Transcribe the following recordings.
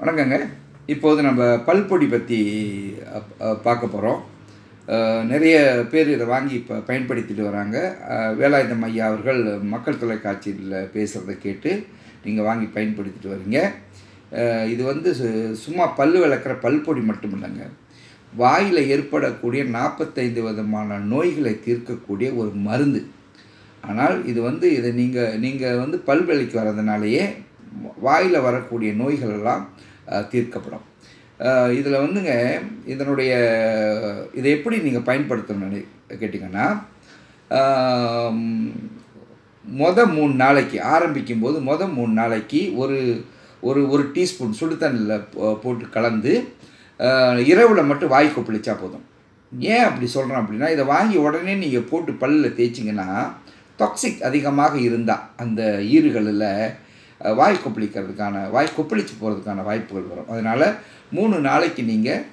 வணக்கங்க இப்போது நம்ம பல்பொடி பற்றி பார்க்க போகிறோம் நிறைய பேர் இதை வாங்கி இப்போ பயன்படுத்திட்டு வராங்க வேலாயுதம் ஐயா அவர்கள் மக்கள் தொலைக்காட்சியில் பேசுகிறத கேட்டு நீங்கள் வாங்கி பயன்படுத்திட்டு வரீங்க இது வந்து சும்மா பல் விளக்குற பல்பொடி மட்டும் இல்லைங்க வாயில் ஏற்படக்கூடிய நாற்பத்தைந்து விதமான நோய்களை தீர்க்கக்கூடிய ஒரு மருந்து ஆனால் இது வந்து இதை நீங்கள் நீங்கள் வந்து பல் விலைக்கு வர்றதுனாலேயே வாயில் வரக்கூடிய நோய்களெல்லாம் தீர்க்கப்படும் இதில் வந்துங்க இதனுடைய இதை எப்படி நீங்கள் பயன்படுத்தணும்னு கேட்டிங்கன்னா மொத மூணு நாளைக்கு ஆரம்பிக்கும் போது மொத மூணு நாளைக்கு ஒரு ஒரு ஒரு டீஸ்பூன் சுடுதண்ணில் போட்டு கலந்து இரவில் மட்டும் வாய் கொப்பளிச்சா போதும் ஏன் அப்படி சொல்கிறோம் அப்படின்னா இதை வாங்கி உடனே நீங்கள் போட்டு பல்லில் தேய்ச்சிங்கன்னா டாக்ஸிக் அதிகமாக இருந்தால் அந்த ஈறுகளில் வாய் கொப்பளிக்கிறதுக்கான வாய் கொப்பளித்து போகிறதுக்கான வாய்ப்புகள் வரும் அதனால் மூணு நாளைக்கு நீங்கள்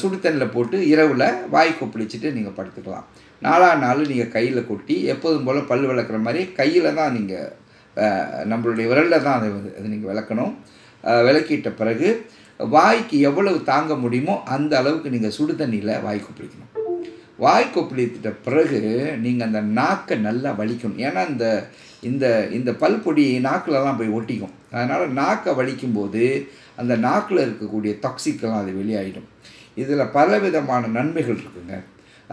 சுடுத்தண்ணில் போட்டு இரவில் வாய் கொப்பளிச்சுட்டு நீங்கள் படுத்துக்கலாம் நாலா நாள் நீங்கள் கையில் கொட்டி எப்போதும் போல் பல் விளக்குற மாதிரி கையில் தான் நீங்கள் நம்மளுடைய விரலில் தான் அதை அது நீங்கள் விளக்கணும் விளக்கிட்ட பிறகு வாய்க்கு எவ்வளவு தாங்க முடியுமோ அந்த அளவுக்கு நீங்கள் சுடு தண்ணியில் வாய் கொப்பளிக்கணும் வாய் கொப்பளித்துட்ட பிறகு நீங்கள் அந்த நாக்கை நல்லா வலிக்கும் ஏன்னா இந்த இந்த இந்த பல்பொடி நாக்கிலலாம் போய் ஒட்டிக்கும் அதனால் நாக்கை வலிக்கும்போது அந்த நாக்கில் இருக்கக்கூடிய டாக்ஸிக்கெல்லாம் அது வெளியாகிடும் இதில் பலவிதமான நன்மைகள் இருக்குங்க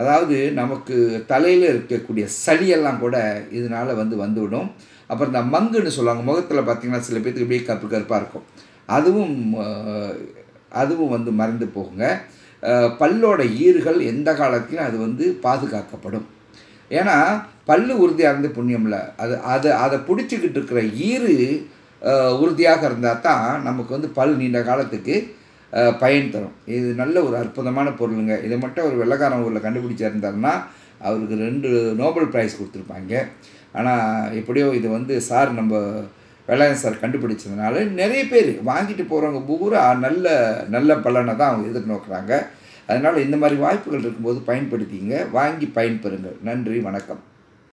அதாவது நமக்கு தலையில் இருக்கக்கூடிய சளியெல்லாம் கூட இதனால் வந்து வந்துவிடும் அப்புறம் இந்த மங்குன்னு சொல்லுவாங்க முகத்தில் பார்த்திங்கன்னா சில பேர்த்துக்கு அப்படியே கப்பு கருப்பாக இருக்கும் அதுவும் அதுவும் வந்து மறந்து போகுங்க பல்லோட ஈறுகள் எந்த காலத்திலும் அது வந்து பாதுகாக்கப்படும் ஏன்னா பல்லு உறுதியாக இருந்து புண்ணியமில்ல அது அது அதை பிடிச்சிக்கிட்டு இருக்கிற ஈறு உறுதியாக இருந்தால் தான் நமக்கு வந்து பல் நீண்ட காலத்துக்கு பயன் தரும் இது நல்ல ஒரு அற்புதமான பொருளுங்க இதை மட்டும் ஒரு வெள்ளக்காரன் ஊரில் கண்டுபிடிச்சிருந்தார்னா அவருக்கு ரெண்டு நோபல் ப்ரைஸ் கொடுத்துருப்பாங்க ஆனால் எப்படியோ இது வந்து சார் நம்ம வெள்ளையன் சார் கண்டுபிடிச்சதுனால நிறைய பேர் வாங்கிட்டு போகிறவங்க பூரா நல்ல நல்ல பலனை தான் அவங்க எதிர்நோக்குறாங்க அதனால் இந்த மாதிரி வாய்ப்புகள் இருக்கும்போது பயன்படுத்திங்க வாங்கி பயன்பெறுங்கள் நன்றி வணக்கம்